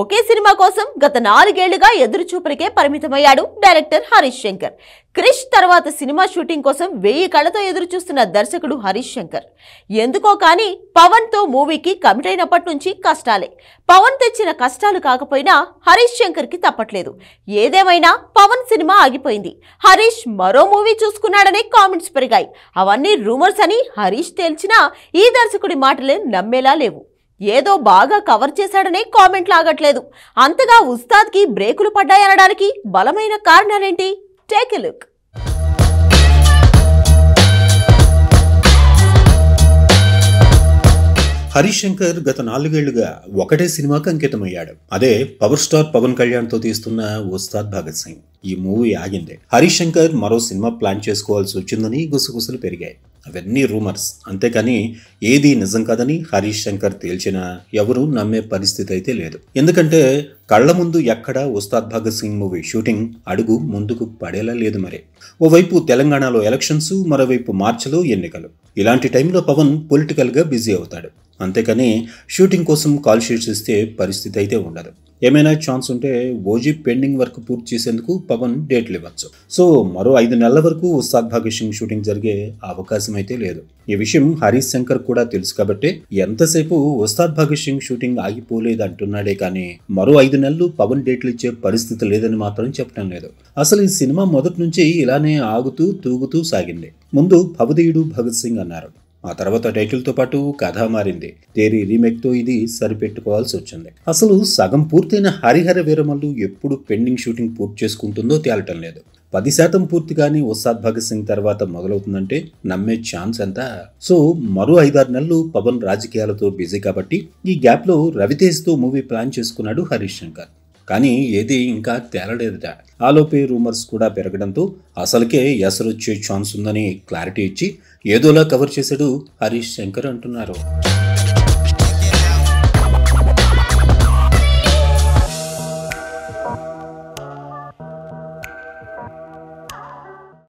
ఒకే cinema కోసం గత నాలుగేళ్లుగా చూపులకే పరిమితమయ్యాడు డైరెక్టర్ హరీష్ శంకర్ క్రిష్ తర్వాత సినిమా షూటింగ్ కోసం వెయ్యి కళ్ళతో ఎదురుచూస్తున్న దర్శకుడు హరీష్ శంకర్ ఎందుకో కానీ పవన్తో మూవీకి కమిట్ అయినప్పటి నుంచి కష్టాలే పవన్ తెచ్చిన కష్టాలు కాకపోయినా హరీష్ శంకర్కి తప్పట్లేదు ఏదేమైనా పవన్ సినిమా ఆగిపోయింది హరీష్ మరో మూవీ చూసుకున్నాడనే కామెంట్స్ పెరిగాయి అవన్నీ రూమర్స్ అని హరీష్ తేల్చినా ఈ దర్శకుడి మాటలే నమ్మేలా లేవు ఏదో బాగా కవర్ చేశాడనే కామెంట్ లాగట్లేదు అంతగా ఉస్తాద్కి బ్రేకులు పడ్డాయనడానికి బలమైన కారణాలేంటి టేక్ ఎ లుక్ హరిశంకర్ గత నాలుగేళ్లుగా ఒకటే సినిమాకి అంకితమయ్యాడు అదే పవర్ స్టార్ పవన్ కళ్యాణ్తో తీస్తున్న ఉస్తాద్ భగత్ సింగ్ ఈ మూవీ ఆగిందే హరిశంకర్ మరో సినిమా ప్లాన్ చేసుకోవాల్సి వచ్చిందని గుసగుసలు పెరిగాయి అవన్నీ రూమర్స్ అంతేకాని ఏది నిజం కాదని హరీష్ శంకర్ తేల్చినా ఎవరూ నమ్మే పరిస్థితి అయితే లేదు ఎందుకంటే కళ్ల ముందు ఎక్కడ ఉస్తాద్ భగత్ సింగ్ మూవీ షూటింగ్ అడుగు ముందుకు పడేలా లేదు మరి ఓవైపు తెలంగాణలో ఎలక్షన్స్ మరోవైపు మార్చిలో ఎన్నికలు ఇలాంటి టైంలో పవన్ పొలిటికల్గా బిజీ అవుతాడు అంతేకాని షూటింగ్ కోసం కాల్ షీట్స్ ఇస్తే పరిస్థితి అయితే ఉండదు ఏమైనా ఛాన్స్ ఉంటే ఓజీ పెండింగ్ వర్క్ పూర్తి చేసేందుకు పవన్ డేట్లు ఇవ్వచ్చు సో మరో ఐదు నెలల వరకు ఉస్తాద్ భగత్ సింగ్ షూటింగ్ జరిగే అవకాశం అయితే లేదు ఈ విషయం హరీష్ శంకర్ కూడా తెలుసు కాబట్టి ఎంతసేపు ఉస్తాద్ భగత్ సింగ్ షూటింగ్ ఆగిపోలేదు అంటున్నాడే కానీ మరో ఐదు నెలలు పవన్ డేట్లు ఇచ్చే పరిస్థితి లేదని మాత్రం చెప్పడం లేదు అసలు ఈ సినిమా మొదటి నుంచి ఇలానే ఆగుతూ తూగుతూ సాగింది ముందు భవదీయుడు భగత్ సింగ్ అన్నారు ఆ తర్వాత టైటిల్తో పాటు కథ మారింది తేరి రీమేక్తో ఇది సరిపెట్టుకోవాల్సి వచ్చింది అసలు సగం పూర్తయిన హరిహర వీరమల్లు ఎప్పుడు పెండింగ్ షూటింగ్ పూర్తి చేసుకుంటుందో తేలటం లేదు పది శాతం పూర్తి కానీ ఉస్తాద్ భగత్ సింగ్ తర్వాత మొదలవుతుందంటే నమ్మే ఛాన్స్ ఎంత సో మరో ఐదారు నెలలు పవన్ రాజకీయాలతో బిజీ కాబట్టి ఈ గ్యాప్లో రవితేజ్తో మూవీ ప్లాన్ చేసుకున్నాడు హరీష్ శంకర్ కానీ ఏది ఇంకా తేలడేదట ఆలోపే రూమర్స్ కూడా పెరగడంతో అసలుకే ఎసరొచ్చే ఛాన్స్ ఉందని క్లారిటీ ఇచ్చి ఏదోలా కవర్ చేశాడు హరీష్ శంకర్ అంటున్నారు